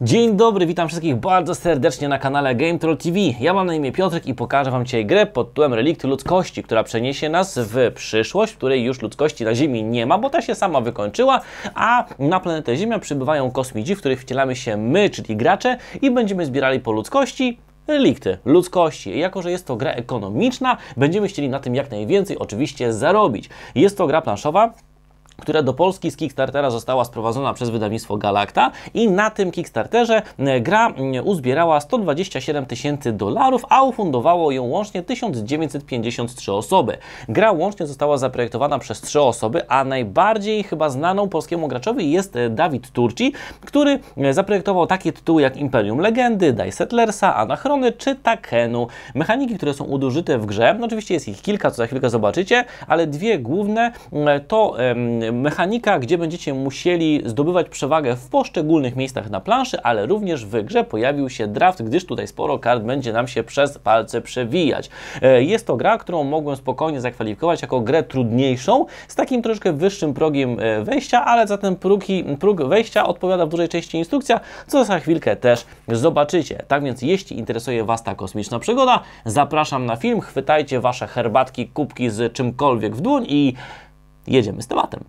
Dzień dobry, witam wszystkich bardzo serdecznie na kanale Game Troll TV. Ja mam na imię Piotrek i pokażę Wam dzisiaj grę pod tytułem Relikty Ludzkości, która przeniesie nas w przyszłość, w której już ludzkości na Ziemi nie ma, bo ta się sama wykończyła, a na planetę Ziemia przybywają kosmidzi, w których wcielamy się my, czyli gracze i będziemy zbierali po ludzkości relikty ludzkości. Jako, że jest to gra ekonomiczna, będziemy chcieli na tym jak najwięcej oczywiście zarobić. Jest to gra planszowa, która do Polski z Kickstartera została sprowadzona przez wydawnictwo Galacta i na tym Kickstarterze e, gra mm, uzbierała 127 tysięcy dolarów, a ufundowało ją łącznie 1953 osoby. Gra łącznie została zaprojektowana przez trzy osoby, a najbardziej chyba znaną polskiemu graczowi jest e, Dawid Turci, który e, zaprojektował takie tytuły jak Imperium Legendy, Die Settlersa, Anachrony czy Takenu. Mechaniki, które są udużyte w grze, no oczywiście jest ich kilka, co za chwilkę zobaczycie, ale dwie główne mm, to mechanika, gdzie będziecie musieli zdobywać przewagę w poszczególnych miejscach na planszy, ale również w grze pojawił się draft, gdyż tutaj sporo kart będzie nam się przez palce przewijać. E, jest to gra, którą mogłem spokojnie zakwalifikować jako grę trudniejszą, z takim troszkę wyższym progiem e, wejścia, ale za ten próg wejścia odpowiada w dużej części instrukcja, co za chwilkę też zobaczycie. Tak więc jeśli interesuje Was ta kosmiczna przygoda, zapraszam na film, chwytajcie Wasze herbatki, kubki z czymkolwiek w dłoń i jedziemy z tematem.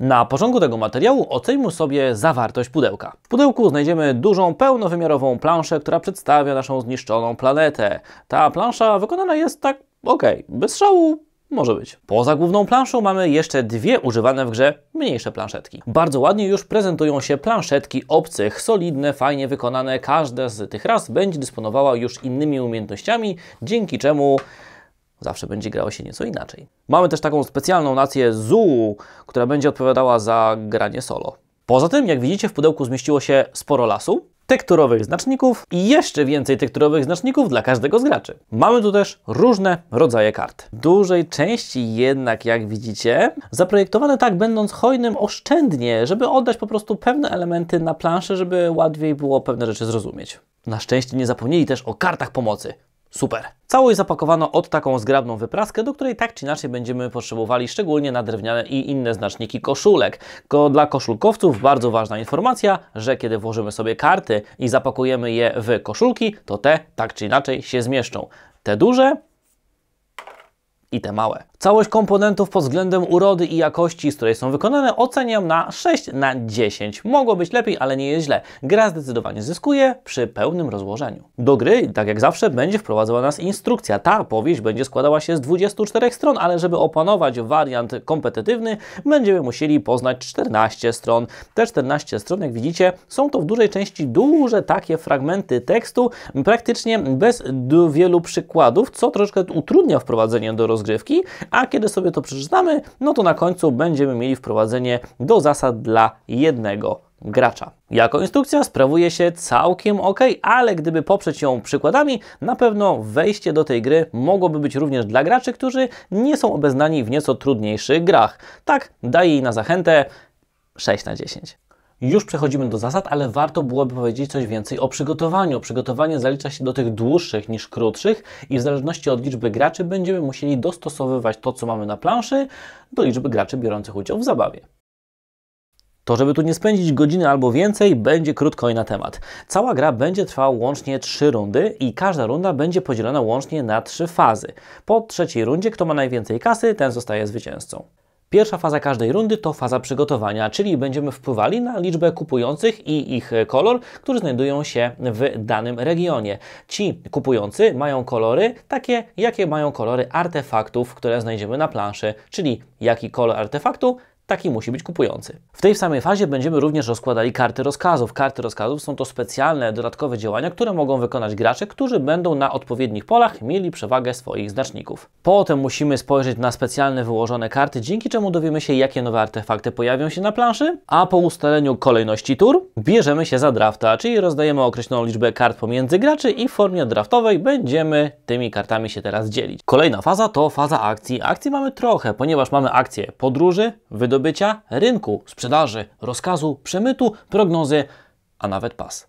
Na początku tego materiału oceńmy sobie zawartość pudełka. W pudełku znajdziemy dużą, pełnowymiarową planszę, która przedstawia naszą zniszczoną planetę. Ta plansza wykonana jest tak okej, bez szału, może być. Poza główną planszą mamy jeszcze dwie używane w grze mniejsze planszetki. Bardzo ładnie już prezentują się planszetki obcych, solidne, fajnie wykonane. Każda z tych raz będzie dysponowała już innymi umiejętnościami, dzięki czemu zawsze będzie grało się nieco inaczej. Mamy też taką specjalną nację Zoo, która będzie odpowiadała za granie solo. Poza tym, jak widzicie, w pudełku zmieściło się sporo lasu, tekturowych znaczników i jeszcze więcej tekturowych znaczników dla każdego z graczy. Mamy tu też różne rodzaje kart. Dużej części jednak, jak widzicie, zaprojektowane tak będąc hojnym oszczędnie, żeby oddać po prostu pewne elementy na planszę, żeby łatwiej było pewne rzeczy zrozumieć. Na szczęście nie zapomnieli też o kartach pomocy. Super. Całość zapakowano od taką zgrabną wypraskę, do której tak czy inaczej będziemy potrzebowali szczególnie na drewniane i inne znaczniki koszulek. Ko dla koszulkowców bardzo ważna informacja, że kiedy włożymy sobie karty i zapakujemy je w koszulki, to te tak czy inaczej się zmieszczą. Te duże i te małe. Całość komponentów pod względem urody i jakości, z której są wykonane, oceniam na 6 na 10. Mogło być lepiej, ale nie jest źle. Gra zdecydowanie zyskuje przy pełnym rozłożeniu. Do gry, tak jak zawsze, będzie wprowadzała nas instrukcja. Ta powieść będzie składała się z 24 stron, ale żeby opanować wariant kompetytywny, będziemy musieli poznać 14 stron. Te 14 stron, jak widzicie, są to w dużej części duże takie fragmenty tekstu, praktycznie bez wielu przykładów, co troszkę utrudnia wprowadzenie do rozgrywki rozgrzewki, a kiedy sobie to przeczytamy, no to na końcu będziemy mieli wprowadzenie do zasad dla jednego gracza. Jako instrukcja sprawuje się całkiem ok, ale gdyby poprzeć ją przykładami, na pewno wejście do tej gry mogłoby być również dla graczy, którzy nie są obeznani w nieco trudniejszych grach. Tak, daje jej na zachętę 6 na 10. Już przechodzimy do zasad, ale warto byłoby powiedzieć coś więcej o przygotowaniu. Przygotowanie zalicza się do tych dłuższych niż krótszych i w zależności od liczby graczy będziemy musieli dostosowywać to, co mamy na planszy, do liczby graczy biorących udział w zabawie. To, żeby tu nie spędzić godziny albo więcej, będzie krótko i na temat. Cała gra będzie trwała łącznie 3 rundy i każda runda będzie podzielona łącznie na 3 fazy. Po trzeciej rundzie, kto ma najwięcej kasy, ten zostaje zwycięzcą. Pierwsza faza każdej rundy to faza przygotowania, czyli będziemy wpływali na liczbę kupujących i ich e, kolor, którzy znajdują się w danym regionie. Ci kupujący mają kolory takie, jakie mają kolory artefaktów, które znajdziemy na planszy, czyli jaki kolor artefaktu, taki musi być kupujący. W tej samej fazie będziemy również rozkładali karty rozkazów. Karty rozkazów są to specjalne, dodatkowe działania, które mogą wykonać gracze, którzy będą na odpowiednich polach mieli przewagę swoich znaczników. Potem musimy spojrzeć na specjalne wyłożone karty, dzięki czemu dowiemy się, jakie nowe artefakty pojawią się na planszy, a po ustaleniu kolejności tur bierzemy się za drafta, czyli rozdajemy określoną liczbę kart pomiędzy graczy i w formie draftowej będziemy tymi kartami się teraz dzielić. Kolejna faza to faza akcji. Akcji mamy trochę, ponieważ mamy akcję podróży, wydobycia, wydobycia, rynku, sprzedaży, rozkazu, przemytu, prognozy, a nawet pas.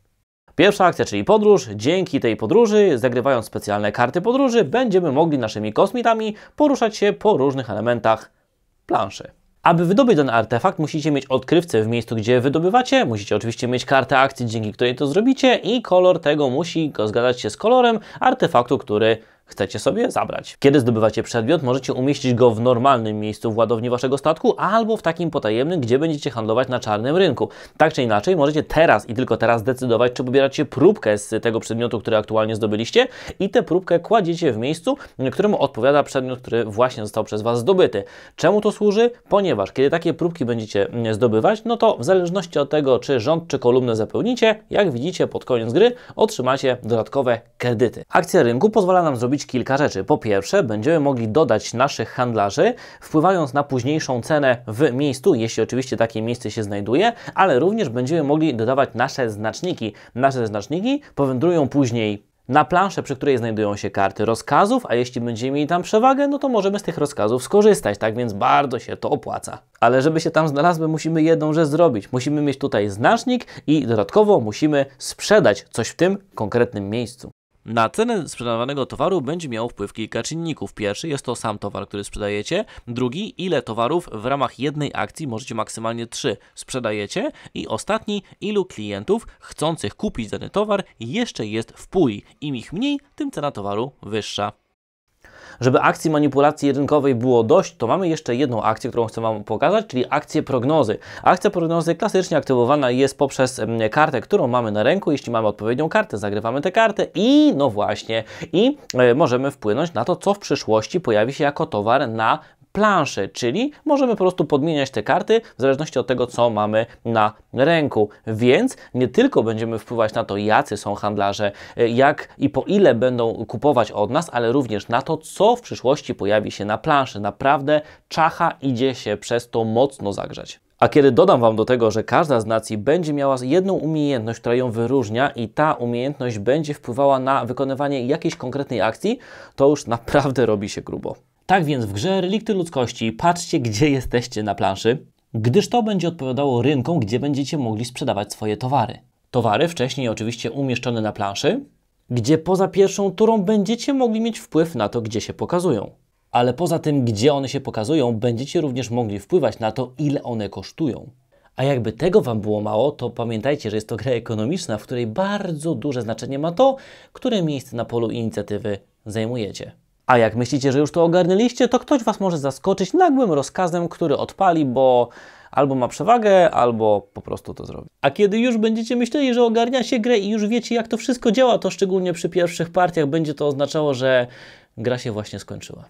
Pierwsza akcja, czyli podróż. Dzięki tej podróży, zagrywając specjalne karty podróży, będziemy mogli naszymi kosmitami poruszać się po różnych elementach planszy. Aby wydobyć ten artefakt, musicie mieć odkrywcę w miejscu, gdzie wydobywacie. Musicie oczywiście mieć kartę akcji, dzięki której to zrobicie i kolor tego musi zgadzać się z kolorem artefaktu, który chcecie sobie zabrać. Kiedy zdobywacie przedmiot, możecie umieścić go w normalnym miejscu w ładowni waszego statku albo w takim potajemnym, gdzie będziecie handlować na czarnym rynku. Tak czy inaczej, możecie teraz i tylko teraz decydować, czy pobieracie próbkę z tego przedmiotu, który aktualnie zdobyliście i tę próbkę kładziecie w miejscu, któremu odpowiada przedmiot, który właśnie został przez was zdobyty. Czemu to służy? Ponieważ kiedy takie próbki będziecie mm, zdobywać, no to w zależności od tego, czy rząd, czy kolumnę zapełnicie, jak widzicie pod koniec gry, otrzymacie dodatkowe kredyty. Akcja rynku pozwala nam zrobić zrobić kilka rzeczy. Po pierwsze, będziemy mogli dodać naszych handlarzy, wpływając na późniejszą cenę w miejscu, jeśli oczywiście takie miejsce się znajduje, ale również będziemy mogli dodawać nasze znaczniki. Nasze znaczniki powędrują później na planszę, przy której znajdują się karty rozkazów, a jeśli będziemy mieli tam przewagę, no to możemy z tych rozkazów skorzystać, tak więc bardzo się to opłaca. Ale żeby się tam znalazły, musimy jedną rzecz zrobić. Musimy mieć tutaj znacznik i dodatkowo musimy sprzedać coś w tym konkretnym miejscu. Na cenę sprzedawanego towaru będzie miał wpływ kilka czynników. Pierwszy jest to sam towar, który sprzedajecie. Drugi, ile towarów w ramach jednej akcji, możecie maksymalnie trzy, sprzedajecie. I ostatni, ilu klientów chcących kupić dany towar jeszcze jest w puli. Im ich mniej, tym cena towaru wyższa. Żeby akcji manipulacji rynkowej było dość, to mamy jeszcze jedną akcję, którą chcę Wam pokazać, czyli akcję prognozy. Akcja prognozy klasycznie aktywowana jest poprzez kartę, którą mamy na ręku. Jeśli mamy odpowiednią kartę, zagrywamy tę kartę i no właśnie, i e, możemy wpłynąć na to, co w przyszłości pojawi się jako towar na planszy, czyli możemy po prostu podmieniać te karty w zależności od tego, co mamy na ręku. Więc nie tylko będziemy wpływać na to, jacy są handlarze, e, jak i po ile będą kupować od nas, ale również na to, co w przyszłości pojawi się na planszy. Naprawdę czacha idzie się przez to mocno zagrzać. A kiedy dodam Wam do tego, że każda z nacji będzie miała jedną umiejętność, która ją wyróżnia i ta umiejętność będzie wpływała na wykonywanie jakiejś konkretnej akcji, to już naprawdę robi się grubo. Tak więc w grze Relikty Ludzkości patrzcie, gdzie jesteście na planszy, gdyż to będzie odpowiadało rynkom, gdzie będziecie mogli sprzedawać swoje towary. Towary wcześniej oczywiście umieszczone na planszy, gdzie poza pierwszą turą będziecie mogli mieć wpływ na to, gdzie się pokazują. Ale poza tym, gdzie one się pokazują, będziecie również mogli wpływać na to, ile one kosztują. A jakby tego Wam było mało, to pamiętajcie, że jest to gra ekonomiczna, w której bardzo duże znaczenie ma to, które miejsce na polu inicjatywy zajmujecie. A jak myślicie, że już to ogarnęliście, to ktoś Was może zaskoczyć nagłym rozkazem, który odpali, bo albo ma przewagę, albo po prostu to zrobi. A kiedy już będziecie myśleli, że ogarnia się grę i już wiecie, jak to wszystko działa, to szczególnie przy pierwszych partiach będzie to oznaczało, że gra się właśnie skończyła.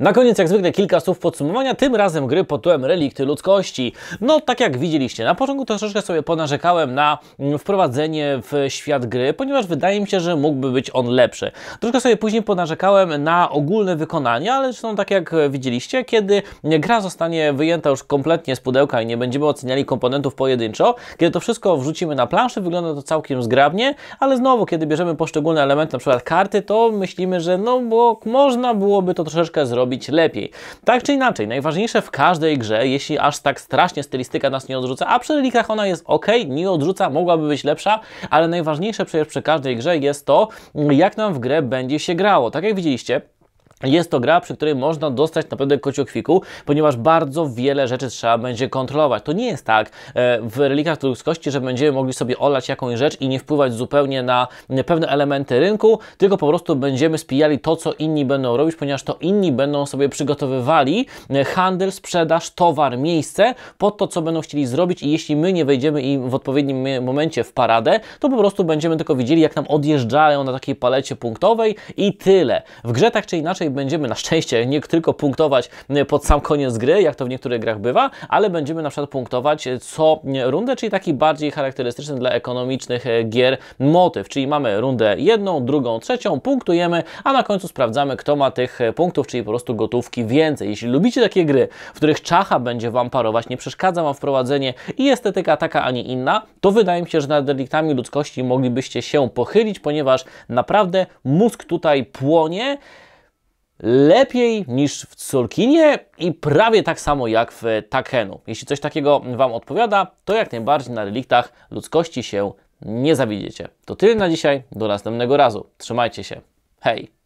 Na koniec jak zwykle kilka słów podsumowania, tym razem gry pod tytułem Relikty Ludzkości. No tak jak widzieliście, na początku troszeczkę sobie ponarzekałem na mm, wprowadzenie w świat gry, ponieważ wydaje mi się, że mógłby być on lepszy. Troszkę sobie później ponarzekałem na ogólne wykonanie, ale zresztą tak jak widzieliście, kiedy gra zostanie wyjęta już kompletnie z pudełka i nie będziemy oceniali komponentów pojedynczo, kiedy to wszystko wrzucimy na planszę, wygląda to całkiem zgrabnie, ale znowu, kiedy bierzemy poszczególne elementy, na przykład karty, to myślimy, że no bo można byłoby to troszeczkę zrobić robić lepiej. Tak czy inaczej, najważniejsze w każdej grze, jeśli aż tak strasznie stylistyka nas nie odrzuca, a przy relikach ona jest ok, nie odrzuca, mogłaby być lepsza, ale najważniejsze przecież przy każdej grze jest to, jak nam w grę będzie się grało. Tak jak widzieliście, jest to gra, przy której można dostać naprawdę kociokwiku, ponieważ bardzo wiele rzeczy trzeba będzie kontrolować. To nie jest tak e, w relikach ludzkości, że będziemy mogli sobie olać jakąś rzecz i nie wpływać zupełnie na pewne elementy rynku, tylko po prostu będziemy spijali to, co inni będą robić, ponieważ to inni będą sobie przygotowywali e, handel, sprzedaż, towar, miejsce pod to, co będą chcieli zrobić i jeśli my nie wejdziemy im w odpowiednim momencie w paradę, to po prostu będziemy tylko widzieli, jak nam odjeżdżają na takiej palecie punktowej i tyle. W grze tak czy inaczej będziemy na szczęście nie tylko punktować e, pod sam koniec gry, jak to w niektórych grach bywa, ale będziemy na przykład punktować e, co e, rundę, czyli taki bardziej charakterystyczny dla ekonomicznych gier motyw, czyli mamy rundę jedną, drugą, trzecią, punktujemy, a na końcu sprawdzamy, kto ma tych punktów, czyli po prostu gotówki więcej. Jeśli lubicie takie gry, w których czacha będzie Wam parować, nie przeszkadza Wam wprowadzenie i estetyka taka, a nie inna, to wydaje mi się, że nad deliktami ludzkości moglibyście się pochylić, ponieważ naprawdę mózg tutaj płonie lepiej niż w Solkinie i prawie tak samo jak w Takenu. Jeśli coś takiego Wam odpowiada, to jak najbardziej na reliktach ludzkości się nie zawidziecie. To tyle na dzisiaj, do następnego razu. Trzymajcie się. Hej!